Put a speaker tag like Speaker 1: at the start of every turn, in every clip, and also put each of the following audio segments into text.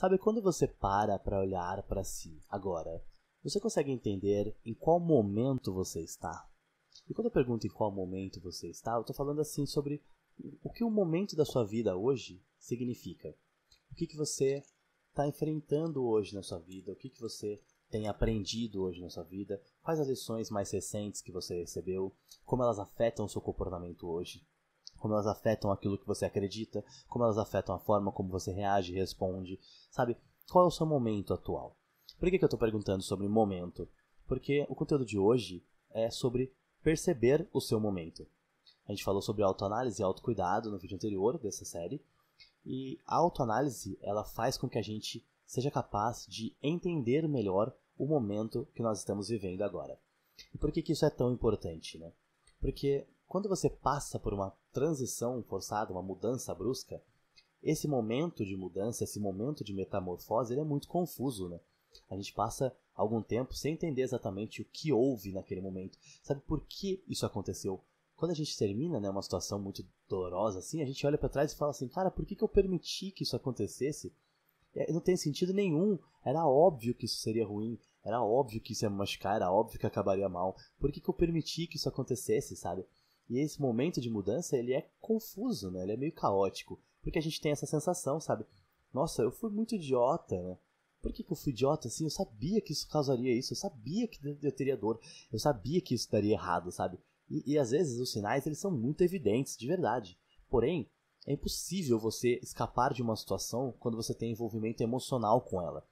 Speaker 1: Sabe quando você para para olhar para si agora? Você consegue entender em qual momento você está? E quando eu pergunto em qual momento você está, eu estou falando assim sobre o que o momento da sua vida hoje significa. O que, que você está enfrentando hoje na sua vida, o que, que você tem aprendido hoje na sua vida, quais as lições mais recentes que você recebeu, como elas afetam o seu comportamento hoje como elas afetam aquilo que você acredita, como elas afetam a forma como você reage, responde, sabe? Qual é o seu momento atual? Por que, que eu estou perguntando sobre momento? Porque o conteúdo de hoje é sobre perceber o seu momento. A gente falou sobre autoanálise e autocuidado no vídeo anterior dessa série. E a autoanálise, ela faz com que a gente seja capaz de entender melhor o momento que nós estamos vivendo agora. E por que, que isso é tão importante, né? Porque quando você passa por uma transição forçada, uma mudança brusca, esse momento de mudança, esse momento de metamorfose, ele é muito confuso, né? A gente passa algum tempo sem entender exatamente o que houve naquele momento. Sabe por que isso aconteceu? Quando a gente termina, né, uma situação muito dolorosa assim, a gente olha para trás e fala assim: "Cara, por que, que eu permiti que isso acontecesse?" É, não tem sentido nenhum. Era óbvio que isso seria ruim. Era óbvio que isso ia machucar, era óbvio que acabaria mal. Por que, que eu permiti que isso acontecesse, sabe? E esse momento de mudança, ele é confuso, né? Ele é meio caótico. Porque a gente tem essa sensação, sabe? Nossa, eu fui muito idiota, né? Por que, que eu fui idiota assim? Eu sabia que isso causaria isso, eu sabia que eu teria dor, eu sabia que isso daria errado, sabe? E, e às vezes os sinais eles são muito evidentes, de verdade. Porém, é impossível você escapar de uma situação quando você tem envolvimento emocional com ela.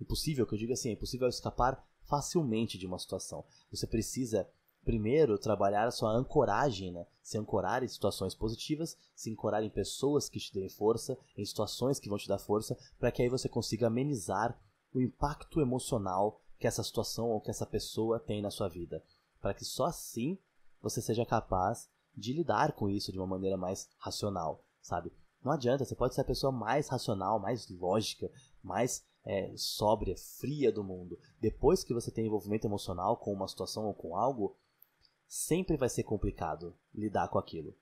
Speaker 1: Impossível, que eu digo assim, é impossível escapar facilmente de uma situação. Você precisa Primeiro, trabalhar a sua ancoragem, né? Se ancorar em situações positivas, se ancorar em pessoas que te deem força, em situações que vão te dar força, para que aí você consiga amenizar o impacto emocional que essa situação ou que essa pessoa tem na sua vida. Para que só assim você seja capaz de lidar com isso de uma maneira mais racional, sabe? Não adianta, você pode ser a pessoa mais racional, mais lógica, mais é, sóbria, fria do mundo. Depois que você tem envolvimento emocional com uma situação ou com algo, sempre vai ser complicado lidar com aquilo.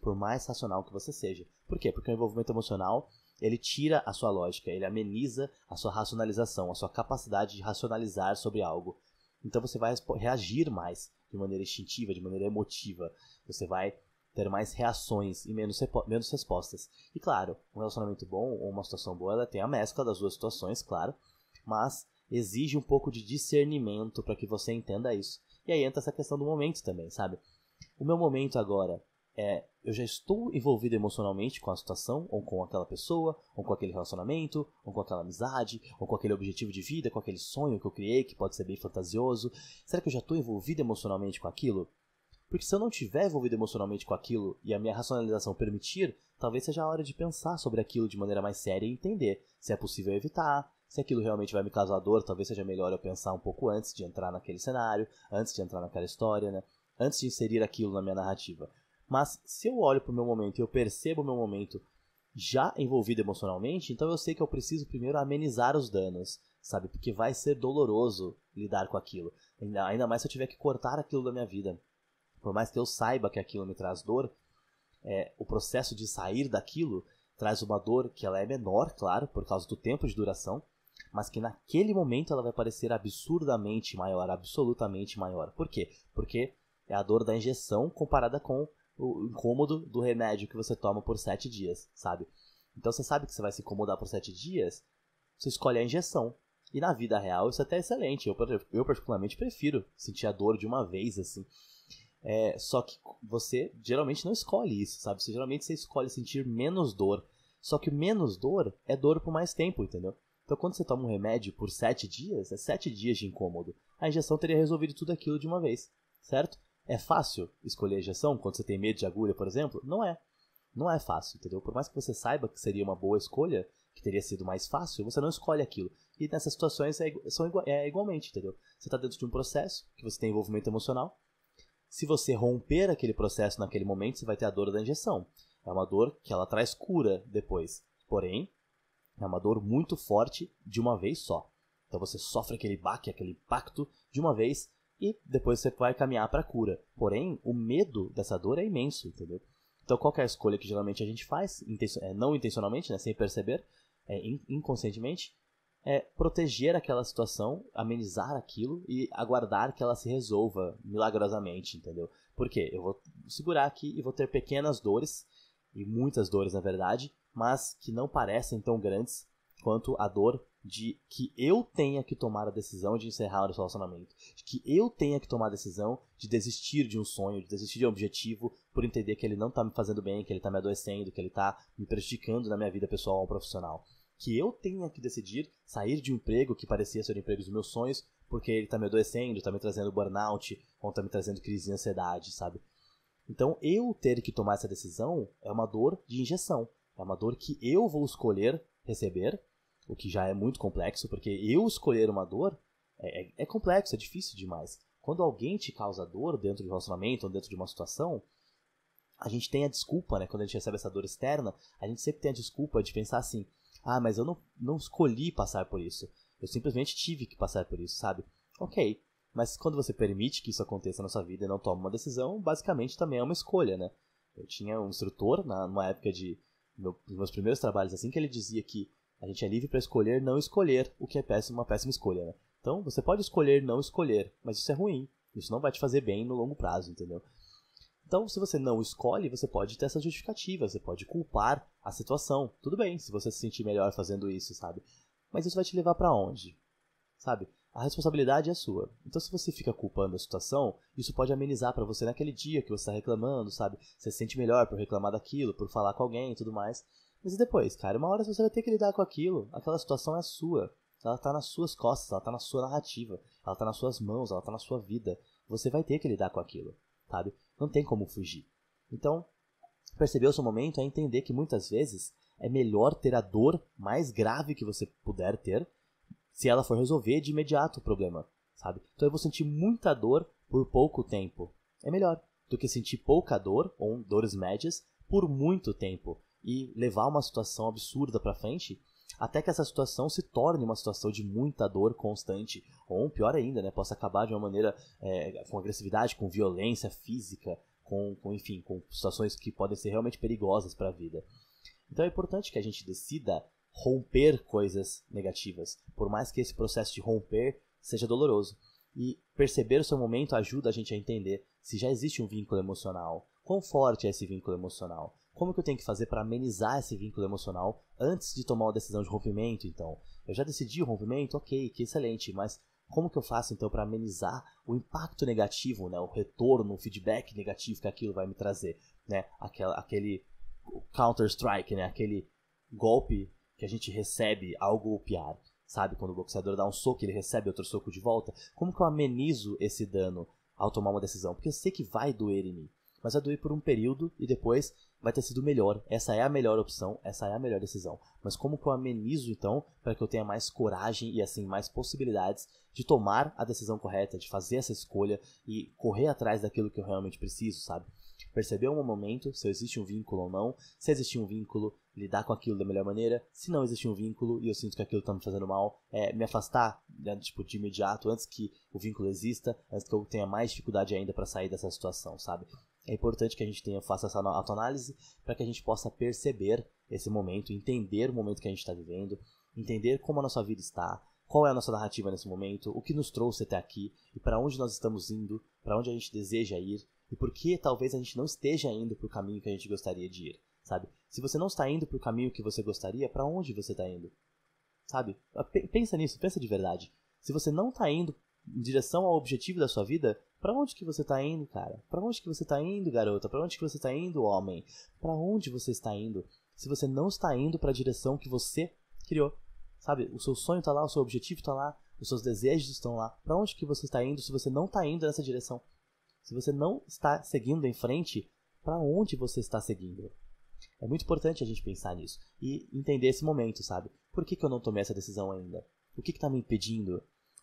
Speaker 1: Por mais racional que você seja. Por quê? Porque o envolvimento emocional, ele tira a sua lógica, ele ameniza a sua racionalização, a sua capacidade de racionalizar sobre algo. Então você vai reagir mais de maneira instintiva, de maneira emotiva. Você vai ter mais reações e menos, menos respostas. E claro, um relacionamento bom ou uma situação boa, ela tem a mescla das duas situações, claro, mas exige um pouco de discernimento para que você entenda isso. E aí entra essa questão do momento também, sabe? O meu momento agora é eu já estou envolvido emocionalmente com a situação, ou com aquela pessoa, ou com aquele relacionamento, ou com aquela amizade, ou com aquele objetivo de vida, com aquele sonho que eu criei, que pode ser bem fantasioso. Será que eu já estou envolvido emocionalmente com aquilo? Porque se eu não tiver envolvido emocionalmente com aquilo e a minha racionalização permitir, talvez seja a hora de pensar sobre aquilo de maneira mais séria e entender se é possível evitar, se aquilo realmente vai me causar dor, talvez seja melhor eu pensar um pouco antes de entrar naquele cenário, antes de entrar naquela história, né? Antes de inserir aquilo na minha narrativa. Mas se eu olho para o meu momento e eu percebo o meu momento já envolvido emocionalmente, então eu sei que eu preciso primeiro amenizar os danos, sabe? Porque vai ser doloroso lidar com aquilo. Ainda mais se eu tiver que cortar aquilo da minha vida. Por mais que eu saiba que aquilo me traz dor, é, o processo de sair daquilo traz uma dor que ela é menor, claro, por causa do tempo de duração, mas que naquele momento ela vai parecer absurdamente maior, absolutamente maior. Por quê? Porque é a dor da injeção comparada com o incômodo do remédio que você toma por sete dias, sabe? Então você sabe que você vai se incomodar por sete dias, você escolhe a injeção. E na vida real isso é até excelente. Eu, eu particularmente prefiro sentir a dor de uma vez, assim. É, só que você geralmente não escolhe isso, sabe? Você geralmente você escolhe sentir menos dor. Só que menos dor é dor por mais tempo, entendeu? Então, quando você toma um remédio por sete dias, é sete dias de incômodo. A injeção teria resolvido tudo aquilo de uma vez, certo? É fácil escolher a injeção quando você tem medo de agulha, por exemplo? Não é. Não é fácil, entendeu? Por mais que você saiba que seria uma boa escolha, que teria sido mais fácil, você não escolhe aquilo. E nessas situações é, são igual, é igualmente, entendeu? Você está dentro de um processo que você tem envolvimento emocional. Se você romper aquele processo naquele momento, você vai ter a dor da injeção. É uma dor que ela traz cura depois. Porém, é uma dor muito forte de uma vez só. Então você sofre aquele baque, aquele impacto de uma vez e depois você vai caminhar para a cura. Porém, o medo dessa dor é imenso, entendeu? Então qual é a escolha que geralmente a gente faz, é, não intencionalmente, né, sem perceber, é, inconscientemente, é proteger aquela situação, amenizar aquilo e aguardar que ela se resolva milagrosamente, entendeu? Porque eu vou segurar aqui e vou ter pequenas dores, e muitas dores na verdade, mas que não parecem tão grandes quanto a dor de que eu tenha que tomar a decisão de encerrar o relacionamento, de que eu tenha que tomar a decisão de desistir de um sonho, de desistir de um objetivo por entender que ele não está me fazendo bem, que ele está me adoecendo, que ele está me prejudicando na minha vida pessoal ou profissional. Que eu tenha que decidir sair de um emprego que parecia ser o emprego dos meus sonhos, porque ele está me adoecendo, está me trazendo burnout, ou está me trazendo crise de ansiedade, sabe? Então, eu ter que tomar essa decisão é uma dor de injeção amador é que eu vou escolher receber, o que já é muito complexo, porque eu escolher uma dor é, é, é complexo, é difícil demais. Quando alguém te causa dor dentro de um relacionamento ou dentro de uma situação, a gente tem a desculpa, né? Quando a gente recebe essa dor externa, a gente sempre tem a desculpa de pensar assim: ah, mas eu não, não escolhi passar por isso. Eu simplesmente tive que passar por isso, sabe? Ok, mas quando você permite que isso aconteça na sua vida e não toma uma decisão, basicamente também é uma escolha, né? Eu tinha um instrutor na, numa época de meu, meus primeiros trabalhos, assim que ele dizia que a gente é livre para escolher não escolher, o que é péssima, uma péssima escolha, né? Então, você pode escolher não escolher, mas isso é ruim. Isso não vai te fazer bem no longo prazo, entendeu? Então, se você não escolhe, você pode ter essa justificativa, você pode culpar a situação. Tudo bem, se você se sentir melhor fazendo isso, sabe? Mas isso vai te levar para onde? Sabe? a responsabilidade é sua. Então, se você fica culpando a situação, isso pode amenizar para você naquele dia que você está reclamando, sabe? Você se sente melhor por reclamar daquilo, por falar com alguém e tudo mais. Mas e depois, cara? Uma hora você vai ter que lidar com aquilo. Aquela situação é sua. Ela está nas suas costas, ela está na sua narrativa, ela está nas suas mãos, ela está na sua vida. Você vai ter que lidar com aquilo, sabe? Não tem como fugir. Então, perceber o seu momento é entender que muitas vezes é melhor ter a dor mais grave que você puder ter se ela for resolver de imediato o problema, sabe? Então eu vou sentir muita dor por pouco tempo. É melhor do que sentir pouca dor, ou dores médias, por muito tempo e levar uma situação absurda para frente até que essa situação se torne uma situação de muita dor constante, ou pior ainda, né, possa acabar de uma maneira é, com agressividade, com violência física, com, com enfim, com situações que podem ser realmente perigosas para a vida. Então é importante que a gente decida romper coisas negativas, por mais que esse processo de romper seja doloroso. E perceber o seu momento ajuda a gente a entender se já existe um vínculo emocional, quão forte é esse vínculo emocional, como que eu tenho que fazer para amenizar esse vínculo emocional antes de tomar uma decisão de rompimento, então. Eu já decidi o rompimento, ok, que excelente, mas como que eu faço então para amenizar o impacto negativo, né, o retorno, o feedback negativo que aquilo vai me trazer, né, aquela, aquele Counter Strike, né, aquele golpe que a gente recebe ao piar sabe? Quando o boxeador dá um soco, ele recebe outro soco de volta. Como que eu amenizo esse dano ao tomar uma decisão? Porque eu sei que vai doer em mim, mas vai doer por um período e depois vai ter sido melhor. Essa é a melhor opção, essa é a melhor decisão. Mas como que eu amenizo então para que eu tenha mais coragem e assim mais possibilidades de tomar a decisão correta, de fazer essa escolha e correr atrás daquilo que eu realmente preciso, sabe? perceber um momento se existe um vínculo ou não, se existe um vínculo, lidar com aquilo da melhor maneira, se não existe um vínculo e eu sinto que aquilo tá me fazendo mal, é, me afastar, né, tipo, de imediato, antes que o vínculo exista, antes que eu tenha mais dificuldade ainda para sair dessa situação, sabe? É importante que a gente tenha, faça essa autoanálise para que a gente possa perceber esse momento, entender o momento que a gente está vivendo, entender como a nossa vida está, qual é a nossa narrativa nesse momento, o que nos trouxe até aqui e para onde nós estamos indo, para onde a gente deseja ir, e por que talvez a gente não esteja indo para o caminho que a gente gostaria de ir, sabe? Se você não está indo para o caminho que você gostaria, para onde você está indo? Sabe? Ah, pensa nisso, pensa de verdade. Se você não está indo em direção ao objetivo da sua vida, para onde que você está indo, cara? Para onde que você está indo, garota? Para onde que você está indo, homem? Para onde você está indo? Se você não está indo para a direção que você criou, sabe? O seu sonho está lá, o seu objetivo está lá, os seus desejos estão lá. Para onde que você está indo se você não está indo nessa direção? Se você não está seguindo em frente, para onde você está seguindo? É muito importante a gente pensar nisso e entender esse momento, sabe? Por que, que eu não tomei essa decisão ainda? O que está me impedindo?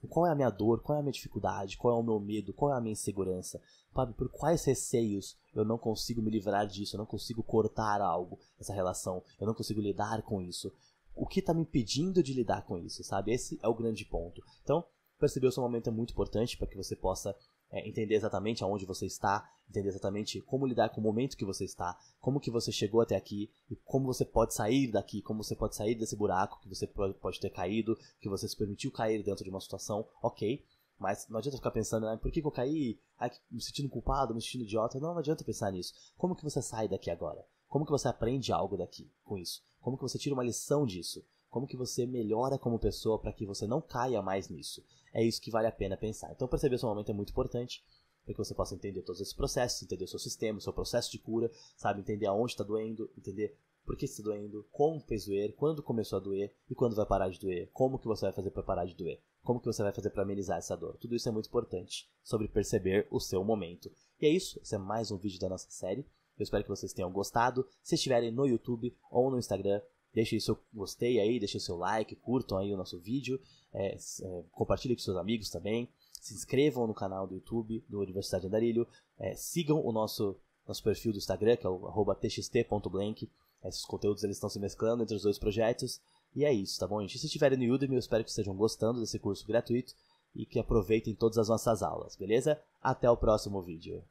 Speaker 1: Qual é a minha dor? Qual é a minha dificuldade? Qual é o meu medo? Qual é a minha insegurança? Sabe, por quais receios eu não consigo me livrar disso? Eu não consigo cortar algo, essa relação? Eu não consigo lidar com isso? O que está me impedindo de lidar com isso, sabe? Esse é o grande ponto. Então, perceber o seu momento é muito importante para que você possa é, entender exatamente aonde você está, entender exatamente como lidar com o momento que você está, como que você chegou até aqui e como você pode sair daqui, como você pode sair desse buraco que você pode ter caído, que você se permitiu cair dentro de uma situação, ok. Mas não adianta ficar pensando, por que, que eu caí? Ai, me sentindo culpado, me sentindo idiota. Não, não adianta pensar nisso. Como que você sai daqui agora? Como que você aprende algo daqui com isso? Como que você tira uma lição disso? Como que você melhora como pessoa para que você não caia mais nisso? é isso que vale a pena pensar. Então perceber o seu momento é muito importante para que você possa entender todos esses processos, entender o seu sistema, o seu processo de cura, sabe? Entender aonde está doendo, entender por que está doendo, como fez doer, quando começou a doer e quando vai parar de doer, como que você vai fazer para parar de doer, como que você vai fazer para amenizar essa dor. Tudo isso é muito importante sobre perceber o seu momento. E é isso, esse é mais um vídeo da nossa série. Eu espero que vocês tenham gostado. Se estiverem no YouTube ou no Instagram, Deixe seu gostei aí, deixe seu like, curtam aí o nosso vídeo, é, é, compartilhe com seus amigos também, se inscrevam no canal do YouTube do Universidade Andarilho, é, sigam o nosso, nosso perfil do Instagram, que é o txt.blank. Esses conteúdos eles estão se mesclando entre os dois projetos. E é isso, tá bom, gente? Se estiverem no Udemy, eu espero que estejam gostando desse curso gratuito e que aproveitem todas as nossas aulas, beleza? Até o próximo vídeo.